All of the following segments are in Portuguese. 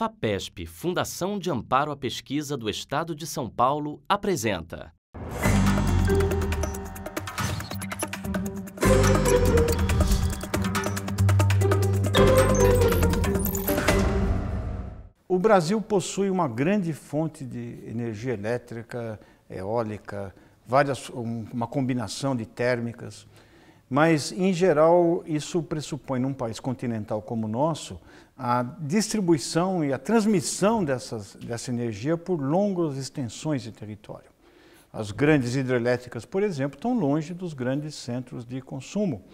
FAPESP, Fundação de Amparo à Pesquisa do Estado de São Paulo, apresenta. O Brasil possui uma grande fonte de energia elétrica, eólica, várias, uma combinação de térmicas. Mas, em geral, isso pressupõe, num país continental como o nosso, a distribuição e a transmissão dessas, dessa energia por longas extensões de território. As grandes hidrelétricas, por exemplo, estão longe dos grandes centros de consumo.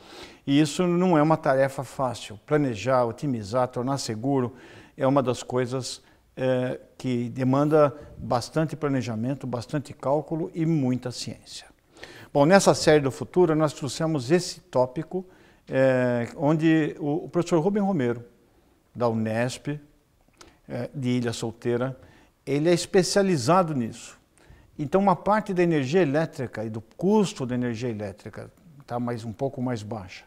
E isso não é uma tarefa fácil. Planejar, otimizar, tornar seguro é uma das coisas é, que demanda bastante planejamento, bastante cálculo e muita ciência. Bom, nessa série do futuro, nós trouxemos esse tópico, é, onde o, o, professor Rubem Romero, da Unesp, é, de Ilha Solteira, ele é especializado nisso. Então, uma parte da energia elétrica e do custo da energia elétrica está mais um pouco mais baixa.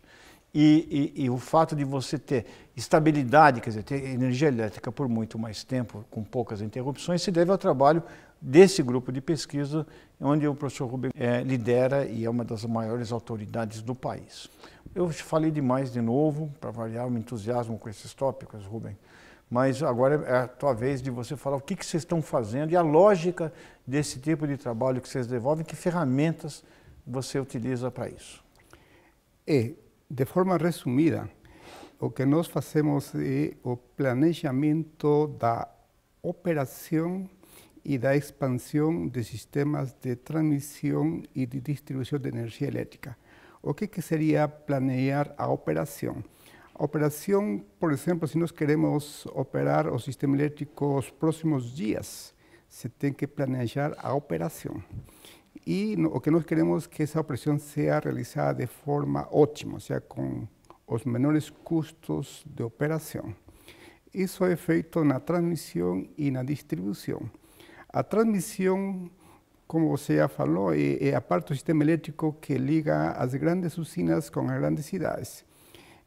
E, e, e, o fato de você ter estabilidade, quer dizer, ter energia elétrica por muito mais tempo, com poucas interrupções, se deve ao trabalho desse grupo de pesquisa, onde o professor Rubem é, eh, lidera e é uma das maiores autoridades do país. Eu falei demais de novo, para variar o entusiasmo com esses tópicos, Rubem, mas agora é a tua vez de você falar o que, que vocês estão fazendo e a lógica desse tipo de trabalho que vocês devolvem, que ferramentas você utiliza para isso. É, de forma resumida, o que nós fazemos é o planejamento da operação e da expansão de sistemas de transmissão e de distribuição de energia elétrica, O que, que sería planear a operação. A operação, por exemplo, se nós queremos operar o sistema elétrico los próximos dias, se tem que planejar a operação, e no, o que nós queremos que essa operação seja realizada de forma ótima, ou seja, com os menores custos de operação. Isso é feito na transmissão e na distribuição. A transmissão, como você já falou, é, é, a parte do sistema elétrico que liga as grandes usinas com as grandes cidades.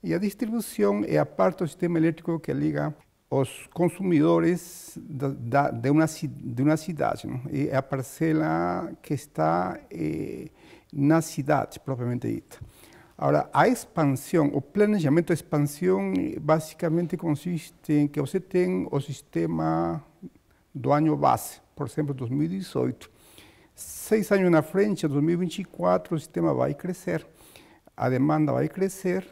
E a distribuição é a parte do sistema elétrico que liga os consumidores da, da, de, uma, de uma cidade. Não? É a parcela que está é, na cidade, propriamente dita. Agora, a expansão, o planejamento de expansão, basicamente consiste em que você tem o sistema do ano base. por ejemplo, 2018. E Seis años la frente, 2024, el e sistema va a crecer, la demanda va a crecer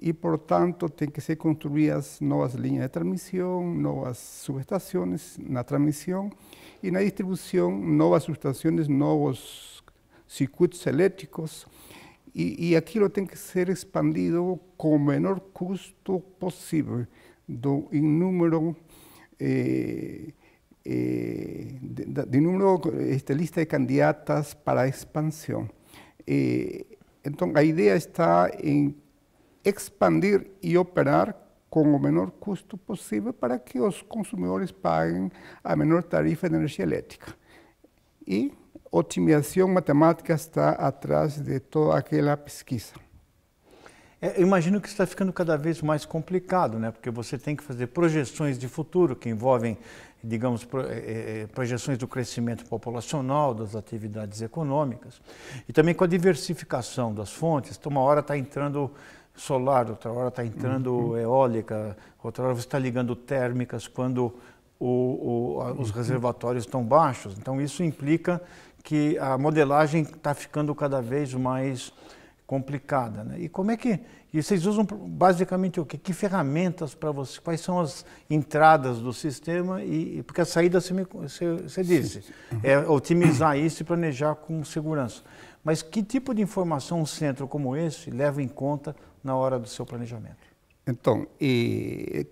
y e, por tanto tienen que ser construidas nuevas líneas de transmisión nuevas subestaciones na y y na distribución, nuevas subestaciones, nuevos circuitos eléctricos y aquí lo tiene que ser expandido con menor costo posible em un número eh, eh, de, de, número, esta lista de candidatas para expansión. Eh, entonces, la idea está en expandir y operar con el menor costo posible para que los consumidores paguen a menor tarifa de energía eléctrica. Y optimización matemática está atrás de toda aquella pesquisa. É, eu imagino que está ficando cada vez mais complicado, né? Porque você tem que fazer projeções de futuro que envolvem, digamos, pro, é, é, é projeções do crescimento populacional, das atividades econômicas, e também com a diversificação das fontes. Então, uma hora está entrando solar, outra hora está entrando uhum. eólica, outra hora você está ligando térmicas quando o, o, a, os uhum. reservatórios estão baixos. Então, isso implica que a modelagem está ficando cada vez mais complicada. Né? E como é que. E vocês usam basicamente o quê? Que ferramentas para você? Quais são as entradas do sistema? E, porque a saída você, me, você, você disse. Uhum. É otimizar isso e planejar com segurança. Mas que tipo de informação um centro como esse leva em conta na hora do seu planejamento? Então,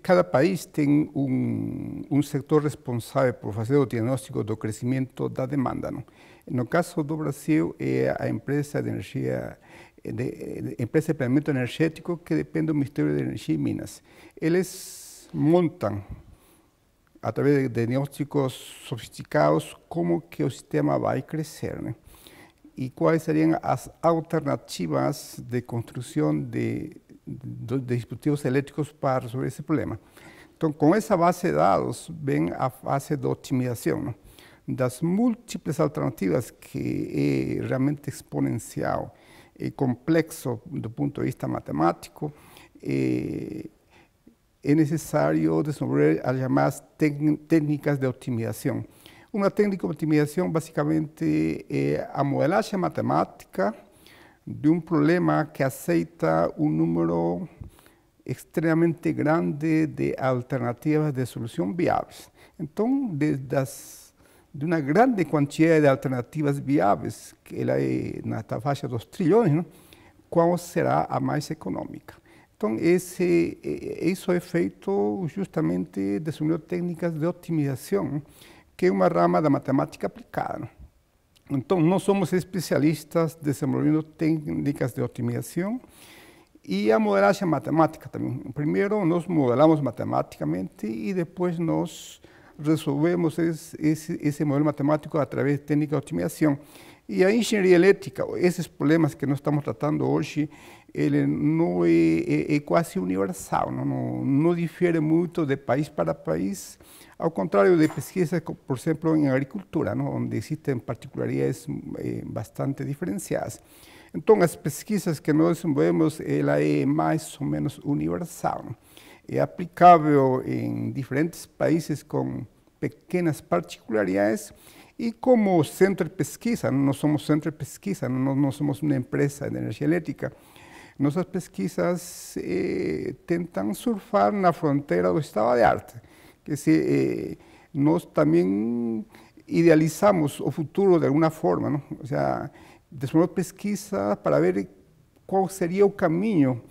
cada país tem um um setor responsável por fazer o diagnóstico do crescimento da demanda. Não? No caso do Brasil, é a empresa de energia de, empresas de planeamiento energético que depende del Ministerio de Energía y Minas. Ellos montan a través de diagnósticos sofisticados cómo que el sistema va a crecer y cuáles serían las alternativas de construcción de, dispositivos eléctricos para resolver ese problema. Entonces, con esa base de datos, ven a fase de optimización. ¿no? das múltiples alternativas que he eh, realmente exponencial eh, complejo desde el punto de vista matemático, eh, es necesario desarrollar las llamadas técnicas de optimización. Una técnica de optimización básicamente es eh, a modelaje matemática de un problema que aceita un número extremadamente grande de alternativas de solución viables. Entonces, desde de uma grande quantidade de alternativas viáveis, que ela é na faixa dos trilhões, qual será a mais econômica. Então, eh, esse, isso é feito justamente desenvolvendo técnicas de otimização, que é uma rama da matemática aplicada. Então, nós somos especialistas desenvolvendo técnicas de otimização, e a modelagem matemática também. Primeiro nós modelamos matematicamente e depois nós resolvemos ese, ese, modelo matemático a través de técnicas de optimización. Y a ingeniería eléctrica, esos problemas que no estamos tratando hoy, no es eh, eh, casi universal, no difiere mucho de país para país, al contrario de pesquisas, por ejemplo, en agricultura, donde existen particularidades eh, bastante diferenciadas. Entonces, las pesquisas que nos desenvolvemos, la es más o menos universal, es en diferentes países con pequeñas particularidades y como centro de pesquisa, no somos centro de pesquisa, no, no somos una empresa de energía eléctrica, nuestras pesquisas eh, intentan surfar en la frontera del estado de arte. Que si eh, también idealizamos o futuro de alguna forma, O sea, desarrollamos desenvolvemos pesquisas para ver cuál sería el camino,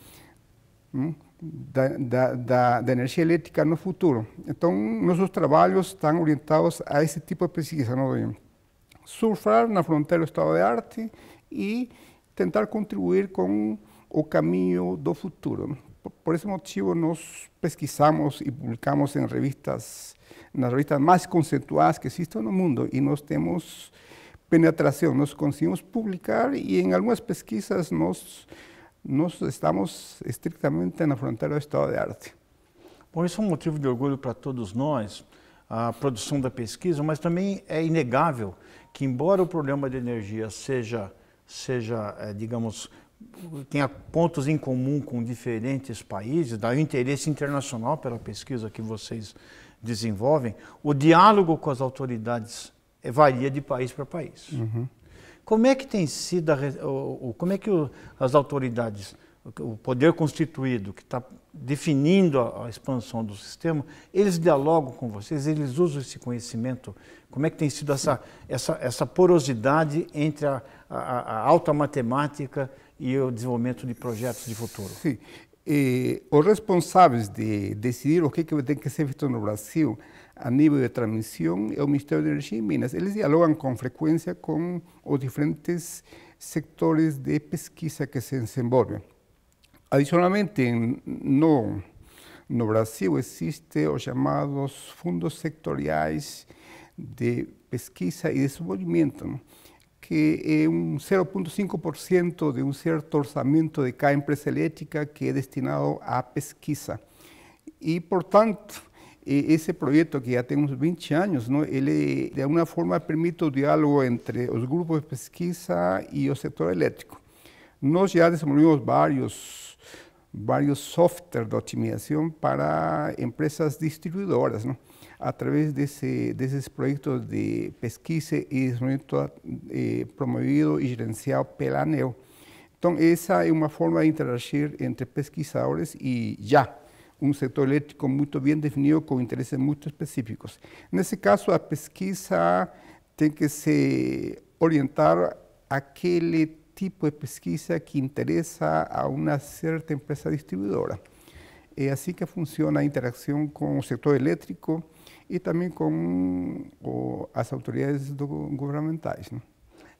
da, da, da, energia elétrica no futuro. Então, nossos trabalhos estão orientados a esse tipo de pesquisa, não? surfar na fronteira do estado de arte e tentar contribuir com o caminho do futuro. Por esse motivo, nós pesquisamos e publicamos em revistas, nas revistas mais conceituadas que existem no mundo, e nós temos penetração, nós conseguimos publicar e em algumas pesquisas nós nós estamos estritamente na fronteira do estado de arte. Bom, isso é um motivo de orgulho para todos nós, a produção da pesquisa, mas também é inegável que, embora o problema de energia seja, seja é, digamos, tenha pontos em comum com diferentes países, daí o interesse internacional pela pesquisa que vocês desenvolvem, o diálogo com as autoridades varia de país para país. Uhum. Como é que tem sido, a, o, como é que o, as autoridades, o poder constituído que está definindo a, a, expansão do sistema, eles dialogam com vocês, eles usam esse conhecimento? Como é que tem sido essa, essa, essa porosidade entre a, a, alta matemática e o desenvolvimento de projetos de futuro? Sim. E, os responsáveis de decidir o que, que tem que ser feito no Brasil a nivel de transmisión, el Ministerio de Energía y Minas. Ellos dialogan con frecuencia con los diferentes sectores de pesquisa que se desenvolven. Adicionalmente, no, no Brasil existe los llamados fondos sectoriales de pesquisa y desarrollo que es un 0,5% de un cierto orzamiento de cada empresa eléctrica que es destinado a pesquisa. Y, por tanto, e-, ese proyecto, que ya tenemos 20 años, no, eh, de alguna forma permite el diálogo entre los grupos de pesquisa y el sector eléctrico. Nosotros ya desarrollamos varios varios softwares de optimización para empresas distribuidoras, a través de esos proyectos de pesquisa y desarrollo eh, promovido y gerenciado pela ANEO. Entonces, esa es una forma de interagir entre pesquisadores y ya un sector eléctrico muy bien definido, con intereses muy específicos. En ese caso, la pesquisa tiene que se orientar aquel tipo de pesquisa que interesa a una cierta empresa distribuidora. así eh, así que funciona la interacción con el sector eléctrico y también con as autoridades gubernamentales.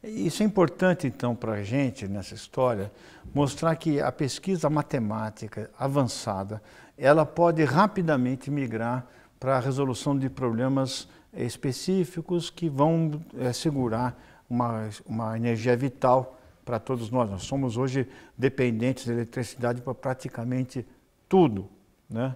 Isso é importante, então, para a gente, nessa história, mostrar que a pesquisa matemática avançada, ela pode rapidamente migrar para a resolução de problemas específicos que vão é, segurar uma, uma energia vital para todos nós. Nós somos hoje dependentes da de eletricidade para praticamente tudo. Né?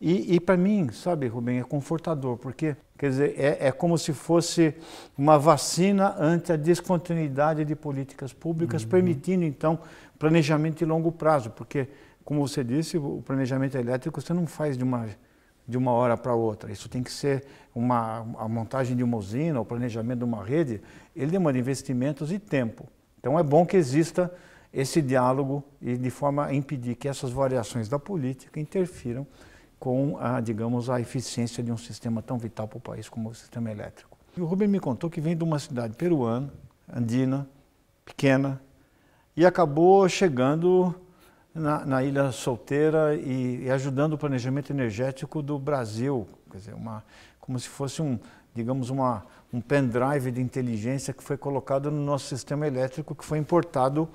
E, e para mim, sabe, Rubem, é confortador, porque quer dizer, é, é como se fosse uma vacina ante a descontinuidade de políticas públicas, uhum. permitindo então planejamento de longo prazo, porque, como você disse, o planejamento elétrico você não faz de uma de uma hora para outra. Isso tem que ser uma, a montagem de uma usina, o planejamento de uma rede, ele demanda investimentos e tempo. Então é bom que exista esse diálogo e de forma a impedir que essas variações da política interfiram com a, digamos, a eficiência de um sistema tão vital para o país como o sistema elétrico. E o Rubem me contou que vem de uma cidade peruana, andina, pequena, e acabou chegando na, na ilha solteira e, e, ajudando o planejamento energético do Brasil, quer dizer, uma, como se fosse um, digamos, uma, um pendrive de inteligência que foi colocado no nosso sistema elétrico que foi importado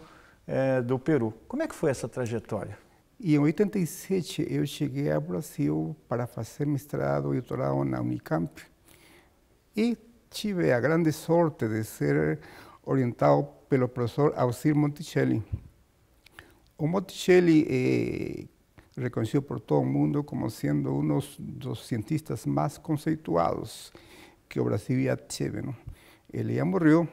é, do Peru. Como é que foi essa trajetória? E em 87 eu cheguei ao Brasil para fazer mestrado e doutorado na Unicamp. E tive a grande sorte de ser orientado pelo professor Alcir Monticelli. O Monticelli é reconhecido por todo o mundo como sendo um dos cientistas mais conceituados que o Brasil já teve. Não? Ele já morreu,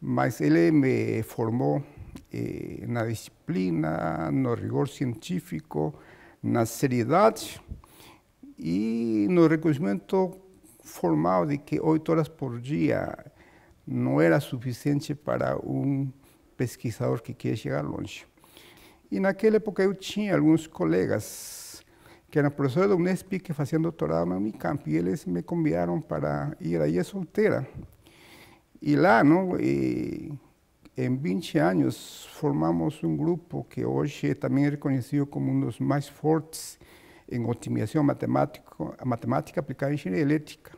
mas ele me formou eh, na disciplina, no rigor científico, na seriedade e no reconhecimento formal de que oito horas por dia não era suficiente para um pesquisador que quer chegar longe. E naquela época eu tinha alguns colegas que eram professores da Unesp que faziam doutorado na Unicamp e eles me convidaram para ir aí a solteira. E lá, não, e em 20 anos, formamos um grupo que hoje também é reconhecido como um dos mais fortes em otimização matemática, matemática aplicada à engenharia elétrica.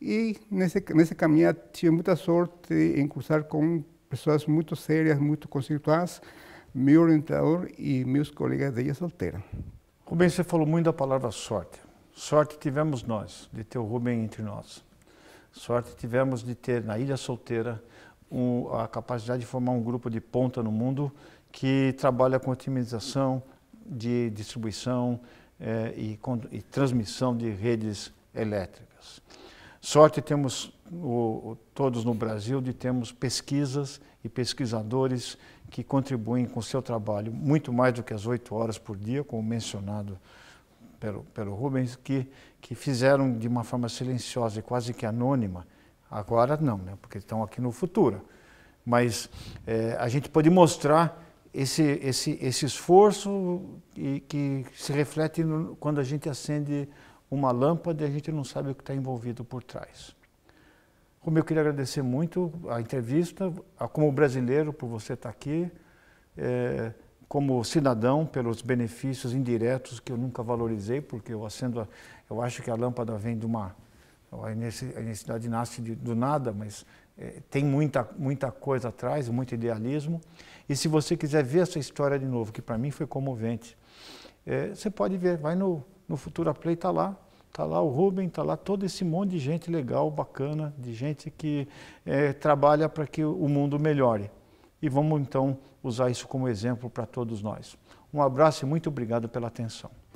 E nesse, nesse caminho tive muita sorte em cruzar com pessoas muito sérias, muito conceituais, meu orientador e meus colegas da Ilha Solteira. Rubens, você falou muito da palavra sorte. Sorte tivemos nós, de ter o Rubens entre nós. Sorte tivemos de ter na Ilha Solteira a capacidade de formar um grupo de ponta no mundo que trabalha com otimização de distribuição eh, e, e, transmissão de redes elétricas. Sorte temos o, todos no Brasil de termos pesquisas e pesquisadores que contribuem com seu trabalho muito mais do que as oito horas por dia, como mencionado pelo, pelo Rubens, que, que fizeram de uma forma silenciosa e quase que anônima Agora não, né? porque estão aqui no futuro. Mas é, a gente pode mostrar esse, esse, esse esforço e, que se reflete no, quando a gente acende uma lâmpada e a gente não sabe o que está envolvido por trás. Como eu queria agradecer muito a entrevista, como brasileiro por você estar aqui, é, como cidadão pelos benefícios indiretos que eu nunca valorizei, porque eu acendo, a, eu acho que a lâmpada vem de uma então, a necessidade nasce de, do nada, mas é, tem muita, muita coisa atrás, muito idealismo. E se você quiser ver essa história de novo, que para mim foi comovente, é, você pode ver, vai no, no Futura Play, está lá. Está lá o Rubem, está lá todo esse monte de gente legal, bacana, de gente que é, trabalha para que o mundo melhore. E vamos então usar isso como exemplo para todos nós. Um abraço e muito obrigado pela atenção.